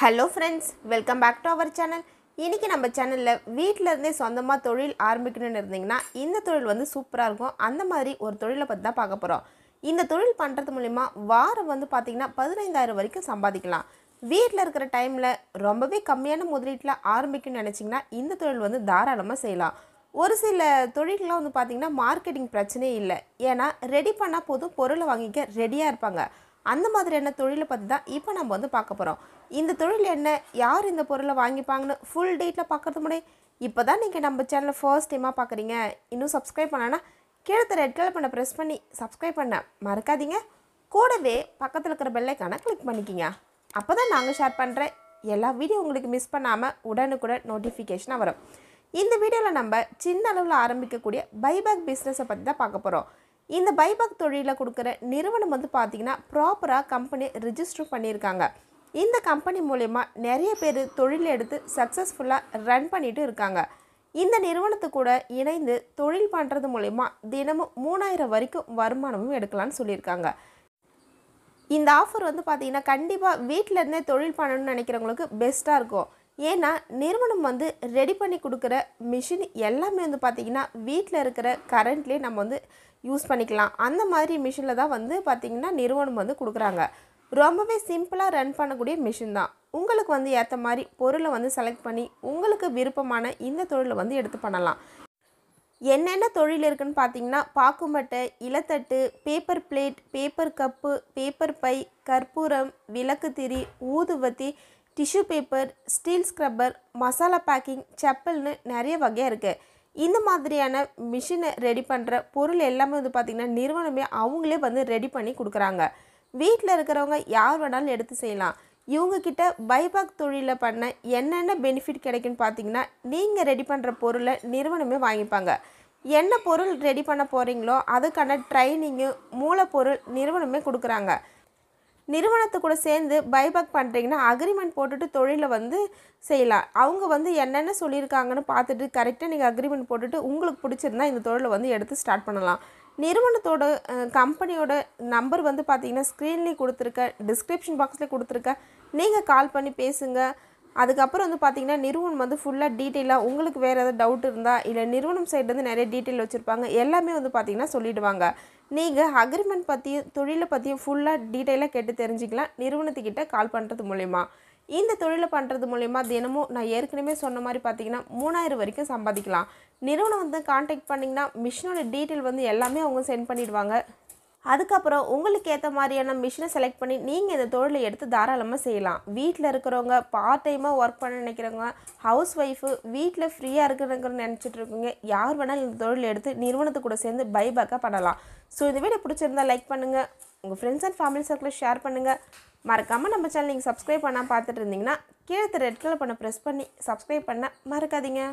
hello friends welcome back to our channel இன்றைக்கி நம்ம சேனலில் வீட்டிலேருந்தே சொந்தமாக தொழில் ஆரம்பிக்கணும்னு இருந்தீங்கன்னா இந்த தொழில் வந்து சூப்பராக இருக்கும் அந்த மாதிரி ஒரு தொழிலை பற்றி தான் பார்க்க போகிறோம் இந்த தொழில் பண்ணுறது மூலிமா வாரம் வந்து பார்த்திங்கன்னா பதினைந்தாயிரம் வரைக்கும் சம்பாதிக்கலாம் வீட்டில் இருக்கிற டைமில் ரொம்பவே கம்மியான முதலீட்டில் ஆரம்பிக்கணும்னு நினச்சிங்கன்னா இந்த தொழில் வந்து தாராளமாக செய்யலாம் ஒரு சில தொழிலெலாம் வந்து பார்த்திங்கன்னா மார்க்கெட்டிங் பிரச்சனையே இல்லை ஏன்னா ரெடி பண்ணால் போதும் பொருளை வாங்கிக்க ரெடியாக இருப்பாங்க அந்த மாதிரியான தொழிலை பற்றி தான் இப்போ நம்ம வந்து பார்க்க போகிறோம் இந்த தொழில் என்ன யார் இந்த பொருளை வாங்கிப்பாங்கன்னு ஃபுல் டேட்டில் பார்க்குறது முன்னாடி இப்போ தான் நீங்கள் நம்ம சேனலை ஃபர்ஸ்ட் டைமாக பார்க்குறீங்க இன்னும் சப்ஸ்கிரைப் பண்ணான்னா கீழே ரெட் கலர் பண்ண ப்ரெஸ் பண்ணி சப்ஸ்கிரைப் பண்ண மறக்காதீங்க கூடவே பக்கத்தில் இருக்கிற பெல்லைக்கான கிளிக் பண்ணிக்கிங்க அப்போ தான் நாங்கள் ஷேர் பண்ணுற எல்லா வீடியோ உங்களுக்கு மிஸ் பண்ணாமல் உடனுக்குடன் நோட்டிஃபிகேஷனாக வரும் இந்த வீடியோவில் நம்ம சின்ன அளவில் ஆரம்பிக்கக்கூடிய பைபேக் பிஸ்னஸை பற்றி தான் பார்க்க போகிறோம் இந்த பைபாக் தொழிலில் கொடுக்குற நிறுவனம் வந்து பார்த்திங்கன்னா ப்ராப்பராக கம்பெனி ரிஜிஸ்டர் பண்ணியிருக்காங்க இந்த கம்பெனி மூலயமா நிறைய பேர் தொழில் எடுத்து சக்ஸஸ்ஃபுல்லாக ரன் பண்ணிட்டு இருக்காங்க இந்த நிறுவனத்து கூட இணைந்து தொழில் பண்ணுறது மூலயமா தினமும் மூணாயிரம் வரைக்கும் வருமானமும் எடுக்கலாம்னு சொல்லியிருக்காங்க இந்த ஆஃபர் வந்து பார்த்திங்கன்னா கண்டிப்பாக வீட்டிலேருந்தே தொழில் பண்ணணும்னு நினைக்கிறவங்களுக்கு பெஸ்ட்டாக இருக்கும் ஏன்னா நிறுவனம் வந்து ரெடி பண்ணி கொடுக்குற மிஷின் எல்லாமே வந்து பார்த்திங்கன்னா வீட்டில் இருக்கிற கரண்ட்லேயே நம்ம வந்து யூஸ் பண்ணிக்கலாம் அந்த மாதிரி மிஷினில் தான் வந்து பார்த்திங்கன்னா நிறுவனம் வந்து கொடுக்குறாங்க ரொம்பவே சிம்பிளாக ரன் பண்ணக்கூடிய மிஷின் தான் உங்களுக்கு வந்து ஏற்ற மாதிரி பொருளை வந்து செலக்ட் பண்ணி உங்களுக்கு விருப்பமான இந்த தொழிலை வந்து எடுத்து பண்ணலாம் என்னென்ன தொழில் இருக்குதுன்னு பார்த்தீங்கன்னா பாக்குமட்டை இலத்தட்டு paper plate paper cup paper பை கற்பூரம் விளக்கு திரி ஊதுவத்தி tissue paper steel scrubber masala packing செப்பல்னு நிறைய வகையாக இருக்குது இந்த மாதிரியான மிஷினை ரெடி பண்ணுற பொருள் எல்லாமே வந்து பார்த்திங்கன்னா நிறுவனமே அவங்களே வந்து ரெடி பண்ணி கொடுக்குறாங்க வீட்டில் இருக்கிறவங்க யார் வேணாலும் எடுத்து செய்யலாம் இவங்கக்கிட்ட பைபாக் தொழிலில் பண்ண என்னென்ன பெனிஃபிட் கிடைக்குன்னு பார்த்தீங்கன்னா நீங்கள் ரெடி பண்ணுற பொருளை நிறுவனமே வாங்கிப்பாங்க என்ன பொருள் ரெடி பண்ண போகிறீங்களோ அதுக்கான ட்ரைனிங்கு மூலப்பொருள் நிறுவனமே கொடுக்குறாங்க நிறுவனத்து கூட சேர்ந்து பைபேக் பண்ணுறீங்கன்னா அக்ரிமெண்ட் போட்டுட்டு தொழிலை வந்து செய்யலாம் அவங்க வந்து என்னென்ன சொல்லியிருக்காங்கன்னு பார்த்துட்டு கரெக்டாக நீங்கள் அக்ரிமெண்ட் போட்டுட்டு உங்களுக்கு பிடிச்சிருந்தா இந்த தொழிலை வந்து எடுத்து ஸ்டார்ட் பண்ணலாம் நிறுவனத்தோட கம்பெனியோட நம்பர் வந்து பார்த்தீங்கன்னா ஸ்க்ரீன்லேயும் கொடுத்துருக்க டிஸ்கிரிப்ஷன் பாக்ஸ்லேயே கொடுத்துருக்க நீங்கள் கால் பண்ணி பேசுங்கள் அதுக்கப்புறம் வந்து பார்த்திங்கன்னா நிறுவனம் வந்து ஃபுல்லாக டீட்டெயிலாக உங்களுக்கு வேறு ஏதாவது டவுட் இருந்தால் இல்லை நிறுவனம் வந்து நிறைய டீட்டெயில் வச்சுருப்பாங்க எல்லாமே வந்து பார்த்திங்கன்னா சொல்லிவிடுவாங்க நீங்கள் அக்ரிமெண்ட் பற்றியும் தொழிலை பற்றியும் ஃபுல்லாக டீட்டெயிலாக கேட்டு தெரிஞ்சுக்கலாம் நிறுவனத்துக்கிட்ட கால் பண்ணுறது மூலிமா இந்த தொழிலை பண்ணுறது மூலிமா தினமும் நான் ஏற்கனவே சொன்ன மாதிரி பார்த்தீங்கன்னா மூணாயிரம் வரைக்கும் சம்பாதிக்கலாம் நிறுவனம் வந்து காண்டாக்ட் பண்ணிங்கன்னா மிஷினோட டீட்டெயில் வந்து எல்லாமே அவங்க சென்ட் பண்ணிவிடுவாங்க அதுக்கப்புறம் உங்களுக்கு ஏற்ற மாதிரியான மிஷினை செலக்ட் பண்ணி நீங்கள் இந்த தொழிலை எடுத்து தாராளமாக செய்யலாம் வீட்டில் இருக்கிறவங்க பார்ட் டைமாக ஒர்க் பண்ண நினைக்கிறவங்க ஹவுஸ் ஒய்ஃபு வீட்டில் ஃப்ரீயாக இருக்கிறவங்க நினச்சிட்டு இருக்கீங்க யார் வேணாலும் இந்த தொழில் எடுத்து நிறுவனத்து கூட சேர்ந்து பைபேக்காக பண்ணலாம் ஸோ இந்த வீடியோ பிடிச்சிருந்தால் லைக் பண்ணுங்கள் உங்கள் ஃப்ரெண்ட்ஸ் அண்ட் ஃபேமிலி சர்க்கிளில் ஷேர் பண்ணுங்கள் மறக்காமல் நம்ம சேனல் நீங்கள் சப்ஸ்கிரைப் பண்ணால் பார்த்துட்டு இருந்தீங்கன்னா கீழே ரெட் கலர் பண்ண ப்ரெஸ் பண்ணி சப்ஸ்கிரைப் பண்ண மறக்காதீங்க